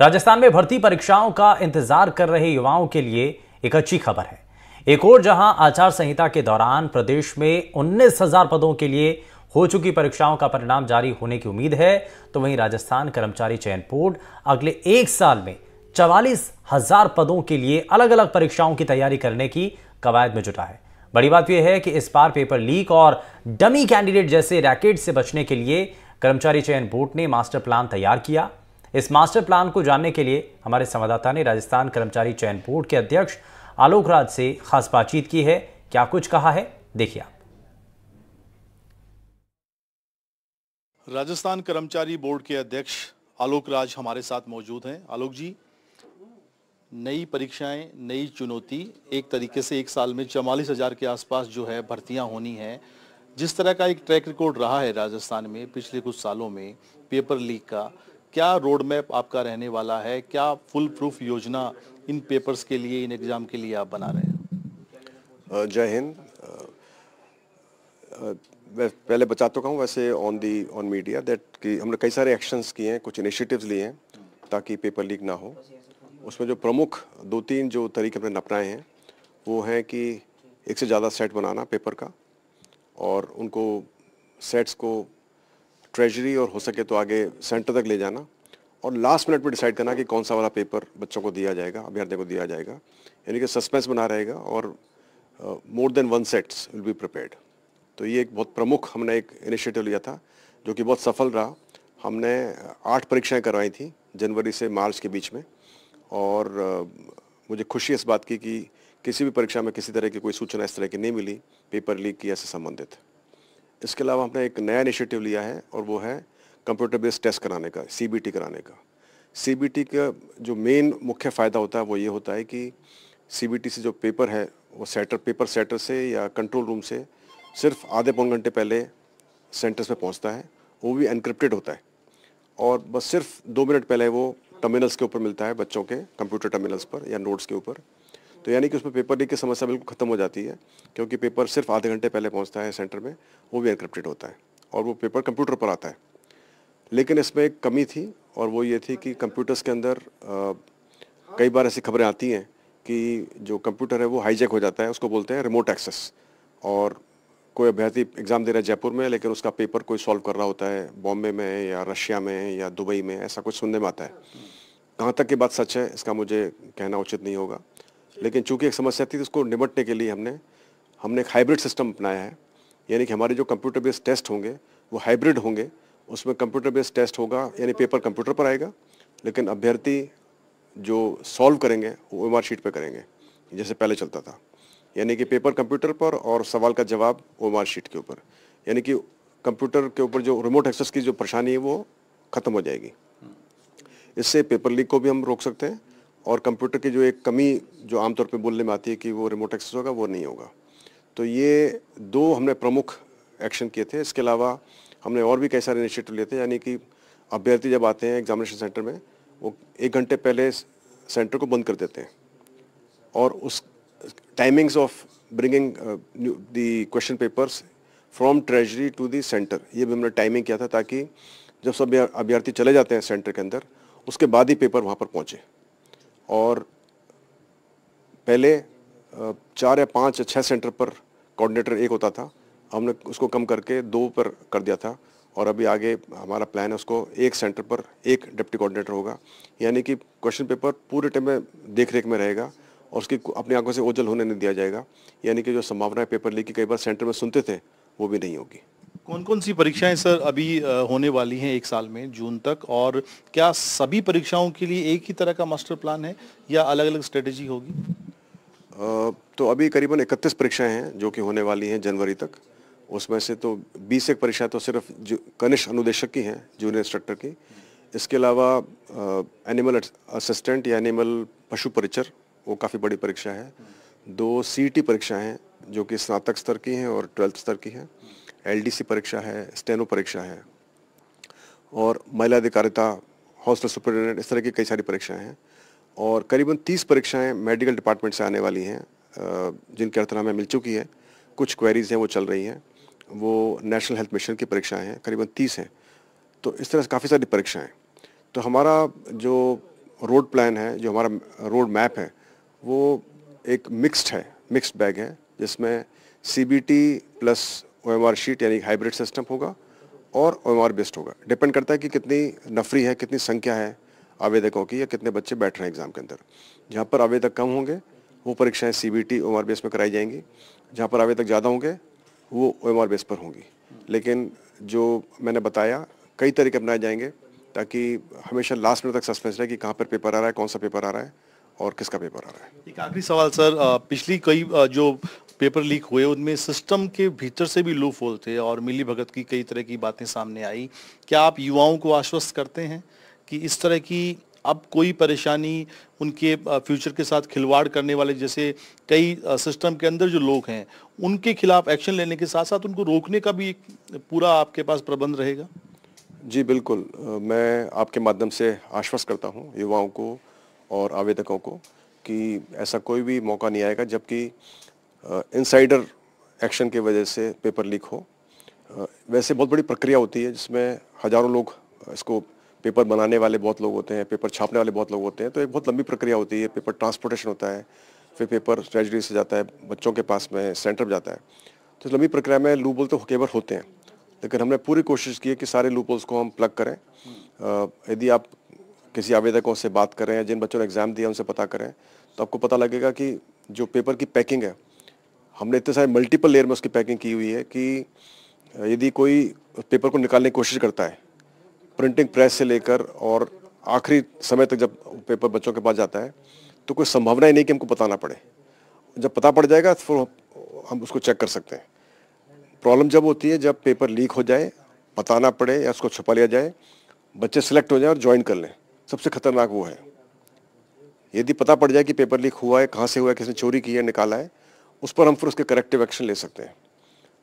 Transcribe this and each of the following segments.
राजस्थान में भर्ती परीक्षाओं का इंतजार कर रहे युवाओं के लिए एक अच्छी खबर है एक और जहां आचार संहिता के दौरान प्रदेश में उन्नीस हजार पदों के लिए हो चुकी परीक्षाओं का परिणाम जारी होने की उम्मीद है तो वहीं राजस्थान कर्मचारी चयन बोर्ड अगले एक साल में चवालीस हजार पदों के लिए अलग अलग परीक्षाओं की तैयारी करने की कवायद में जुटा है बड़ी बात यह है कि इस बार पेपर लीक और डमी कैंडिडेट जैसे रैकेट से बचने के लिए कर्मचारी चयन बोर्ड ने मास्टर प्लान तैयार किया इस मास्टर प्लान को जानने के लिए हमारे संवाददाता ने राजस्थान कर्मचारी चयन बोर्ड के अध्यक्ष आलोक राज से खास बातचीत की है क्या कुछ कहा है देखिए आप राजस्थान कर्मचारी बोर्ड के अध्यक्ष आलोक राज हमारे साथ मौजूद हैं आलोक जी नई परीक्षाएं नई चुनौती एक तरीके से एक साल में चवालीस हज़ार के आसपास जो है भर्तियां होनी है जिस तरह का एक ट्रैक रिकॉर्ड रहा है राजस्थान में पिछले कुछ सालों में पेपर लीक का क्या रोड मैप आपका रहने वाला है क्या फुल प्रूफ योजना इन पेपर्स के लिए इन एग्ज़ाम के लिए आप बना रहे हैं जय हिंद पहले बता तो कहूँ वैसे on the on media that कि हमने कई सारे एक्शंस किए हैं कुछ इनिशिएटिव्स लिए हैं ताकि पेपर लीक ना हो उसमें जो प्रमुख दो तीन जो तरीके हमने अपनाए हैं वो हैं कि एक से ज़्यादा सेट बनाना पेपर का और उनको सेट्स को ट्रेजरी और हो सके तो आगे सेंटर तक ले जाना और लास्ट मिनट में डिसाइड करना कि कौन सा वाला पेपर बच्चों को दिया जाएगा अभ्यर्थियों को दिया जाएगा यानी कि सस्पेंस बना रहेगा और more than one sets will be prepared तो ये एक बहुत प्रमुख हमने एक इनिशिएटिव लिया था जो कि बहुत सफल रहा हमने uh, आठ परीक्षाएं करवाई थी जनवरी से मार्च के बीच में और uh, मुझे खुशी इस बात की कि किसी भी परीक्षा में किसी तरह की कोई सूचना इस तरह की नहीं मिली पेपर लीक की ऐसे संबंधित इसके अलावा हमने एक नया इनिशिएटिव लिया है और वो है कंप्यूटर बेस्ड टेस्ट कराने का सीबीटी कराने का सीबीटी का जो मेन मुख्य फ़ायदा होता है वो ये होता है कि सीबीटी से जो पेपर है वो सेटर पेपर सेटर से या कंट्रोल रूम से सिर्फ आधे पौन घंटे पहले सेंटर्स में पहुंचता है वो भी इनक्रिप्टेड होता है और बस सिर्फ दो मिनट पहले वो टर्मिनल्स के ऊपर मिलता है बच्चों के कंप्यूटर टर्मिनल्स पर या नोट्स के ऊपर तो यानी कि उसमें पेपर लीक की समस्या बिल्कुल ख़त्म हो जाती है क्योंकि पेपर सिर्फ आधे घंटे पहले पहुँचता है सेंटर में वो भी एनक्रिप्टेड होता है और वो पेपर कंप्यूटर पर आता है लेकिन इसमें एक कमी थी और वो ये थी कि कंप्यूटर्स के अंदर कई बार ऐसी खबरें आती हैं कि जो कंप्यूटर है वो हाईजेक हो जाता है उसको बोलते हैं रिमोट एक्सेस और कोई अभ्यर्थी एग्ज़ाम दे रहा है जयपुर में लेकिन उसका पेपर कोई सॉल्व कर रहा होता है बॉम्बे में या रशिया में या दुबई में ऐसा कुछ सुनने में आता है कहाँ तक की बात सच है इसका मुझे कहना उचित नहीं होगा लेकिन चूंकि एक समस्या थी तो उसको निपटने के लिए हमने हमने एक हाइब्रिड सिस्टम अपनाया है यानी कि हमारे जो कंप्यूटर बेस्ड टेस्ट होंगे वो हाइब्रिड होंगे उसमें कंप्यूटर बेस्ड टेस्ट होगा यानी पेपर कंप्यूटर पर आएगा लेकिन अभ्यर्थी जो सॉल्व करेंगे वो एम शीट पर करेंगे जैसे पहले चलता था यानी कि पेपर कंप्यूटर पर और सवाल का जवाब ओ शीट के ऊपर यानी कि कंप्यूटर के ऊपर जो रिमोट एक्सेस की जो परेशानी है वो ख़त्म हो जाएगी इससे पेपर लीक को भी हम रोक सकते हैं और कंप्यूटर की जो एक कमी जो आमतौर पे बोलने में आती है कि वो रिमोट एक्सेस होगा वो नहीं होगा तो ये दो हमने प्रमुख एक्शन किए थे इसके अलावा हमने और भी कई सारे इनिशिएटिव लिए थे यानी कि अभ्यर्थी जब आते हैं एग्जामिनेशन सेंटर में वो एक घंटे पहले सेंटर को बंद कर देते हैं और उस timings of bringing the question papers from treasury to the centre ये भी हमने टाइमिंग किया था ताकि जब सब अभ्यर्थी चले जाते हैं सेंटर के अंदर उसके बाद ही पेपर वहाँ पर पहुँचे और पहले चार या पाँच या छः सेंटर पर कोऑर्डिनेटर एक होता था हमने उसको कम करके दो पर कर दिया था और अभी आगे हमारा प्लान है उसको एक सेंटर पर एक डिप्टी कोऑर्डिनेटर होगा यानी कि क्वेश्चन पेपर पूरे टाइम में देख रेख में रहेगा और उसकी अपनी आंखों से ओझल होने नहीं दिया जाएगा यानी कि जो संभावना पेपर लीक की कई बार सेंटर में सुनते थे वो भी नहीं होगी कौन कौन सी परीक्षाएं सर अभी होने वाली हैं एक साल में जून तक और क्या सभी परीक्षाओं के लिए एक ही तरह का मास्टर प्लान है या अलग अलग स्ट्रेटेजी होगी तो अभी करीबन 31 परीक्षाएं हैं जो कि होने वाली हैं जनवरी तक उसमें से तो बीस एक परीक्षा तो सिर्फ कनिष्ठ अनुदेशक की हैं जूनियर इंस्ट्रक्टर की इसके अलावा एनिमल असिस्टेंट या एनिमल पशु परिचर वो काफ़ी बड़ी परीक्षा है दो सी परीक्षाएं हैं जो कि स्नातक स्तर की हैं और ट्वेल्थ स्तर की हैं एलडीसी परीक्षा है स्टेनो परीक्षा है और महिला अधिकारिता हॉस्टल सुपरिटेंडेंट इस तरह की कई सारी परीक्षाएं हैं और करीबन 30 परीक्षाएं मेडिकल डिपार्टमेंट से आने वाली हैं जिनके जिनकी अर्थनामें मिल चुकी है कुछ क्वेरीज हैं वो चल रही हैं वो नेशनल हेल्थ मिशन की परीक्षाएं हैं करीबन 30 हैं तो इस तरह से काफ़ी सारी परीक्षाएं तो हमारा जो रोड प्लान है जो हमारा रोड मैप है वो एक मिक्स्ड है मिक्सड बैग है जिसमें C plus O M R sheet यानी हाइब्रिड सिस्टम होगा और ओ एम आर बेस्ड होगा डिपेंड करता है कि कितनी नफरी है कितनी संख्या है आवेदकों की या कितने बच्चे बैठ रहे हैं एग्ज़ाम के अंदर जहाँ पर आवेदक कम होंगे वो परीक्षाएँ C B T O R base में कराई जाएंगी जहाँ पर आवेदक ज़्यादा होंगे वो ओ एम आर बेस पर होंगी लेकिन जो मैंने बताया कई तरीके अपनाए जाएंगे ताकि हमेशा लास्ट मिनट तक सस्पेंस रहे कि कहाँ पर पेपर आ रहा है कौन सा पेपर आ रहा है और किसका पेपर आ रहा है एक आखिरी सवाल सर पिछली कई जो पेपर लीक हुए उनमें सिस्टम के भीतर से भी लूप होल थे और मिली भगत की कई तरह की बातें सामने आई क्या आप युवाओं को आश्वस्त करते हैं कि इस तरह की अब कोई परेशानी उनके फ्यूचर के साथ खिलवाड़ करने वाले जैसे कई सिस्टम के अंदर जो लोग हैं उनके खिलाफ एक्शन लेने के साथ साथ उनको रोकने का भी पूरा आपके पास प्रबंध रहेगा जी बिल्कुल मैं आपके माध्यम से आश्वस्त करता हूँ युवाओं को और आवेदकों को कि ऐसा कोई भी मौका नहीं आएगा जबकि इनसाइडर एक्शन के वजह से पेपर लीक हो वैसे बहुत बड़ी प्रक्रिया होती है जिसमें हज़ारों लोग इसको पेपर बनाने वाले बहुत लोग होते हैं पेपर छापने वाले बहुत लोग होते हैं तो एक बहुत लंबी प्रक्रिया होती है पेपर ट्रांसपोर्टेशन होता है फिर पेपर ट्रेजरी से जाता है बच्चों के पास में सेंटर में जाता है तो इस लंबी प्रक्रिया में लूपोल तो केवल होते हैं लेकिन हमने पूरी कोशिश की है कि सारे लूपोल्स को हम प्लग करें यदि आप किसी आवेदकों से बात करें जिन बच्चों ने एग्ज़ाम दिया उनसे पता करें तो आपको पता लगेगा कि जो पेपर की पैकिंग है हमने इतने सारे मल्टीपल लेयर में उसकी पैकिंग की हुई है कि यदि कोई पेपर को निकालने की कोशिश करता है प्रिंटिंग प्रेस से लेकर और आखिरी समय तक जब पेपर बच्चों के पास जाता है तो कोई संभावना ही नहीं कि हमको बताना पड़े जब पता पड़ जाएगा तो हम उसको चेक कर सकते हैं प्रॉब्लम जब होती है जब पेपर लीक हो जाए बताना पड़े या उसको छुपा लिया जाए बच्चे सेलेक्ट हो जाए और ज्वाइन कर लें सबसे खतरनाक वो है यदि पता पड़ जाए कि पेपर लीक हुआ है कहाँ से हुआ है किसने चोरी की है निकाला है उस पर हम फिर उसके करेक्टिव एक्शन ले सकते हैं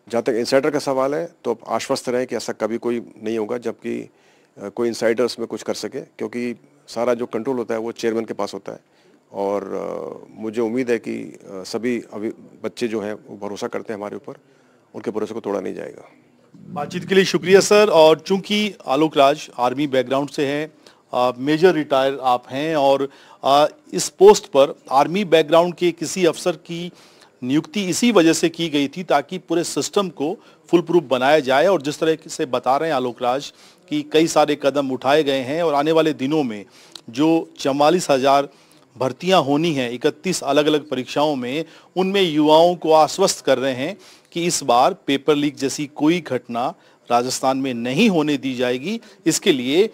जहाँ तक इंसाइडर का सवाल है तो आप आश्वस्त रहें कि ऐसा कभी कोई नहीं होगा जबकि कोई इंसाइडर उसमें कुछ कर सके क्योंकि सारा जो कंट्रोल होता है वो चेयरमैन के पास होता है और मुझे उम्मीद है कि सभी अभी बच्चे जो हैं वो भरोसा करते हैं हमारे ऊपर उनके भरोसे को तोड़ा नहीं जाएगा बातचीत के लिए शुक्रिया सर और चूंकि आलोक राज आर्मी बैकग्राउंड से हैं मेजर रिटायर आप हैं और आ, इस पोस्ट पर आर्मी बैकग्राउंड के किसी अफसर की नियुक्ति इसी वजह से की गई थी ताकि पूरे सिस्टम को फुल प्रूफ बनाया जाए और जिस तरह से बता रहे हैं आलोक राज कि कई सारे कदम उठाए गए हैं और आने वाले दिनों में जो चवालीस हज़ार भर्तियां होनी हैं इकतीस अलग अलग परीक्षाओं में उनमें युवाओं को आश्वस्त कर रहे हैं कि इस बार पेपर लीक जैसी कोई घटना राजस्थान में नहीं होने दी जाएगी इसके लिए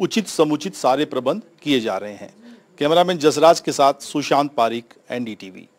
उचित समुचित सारे प्रबंध किए जा रहे हैं कैमरामैन जसराज के साथ सुशांत पारिक एनडीटीवी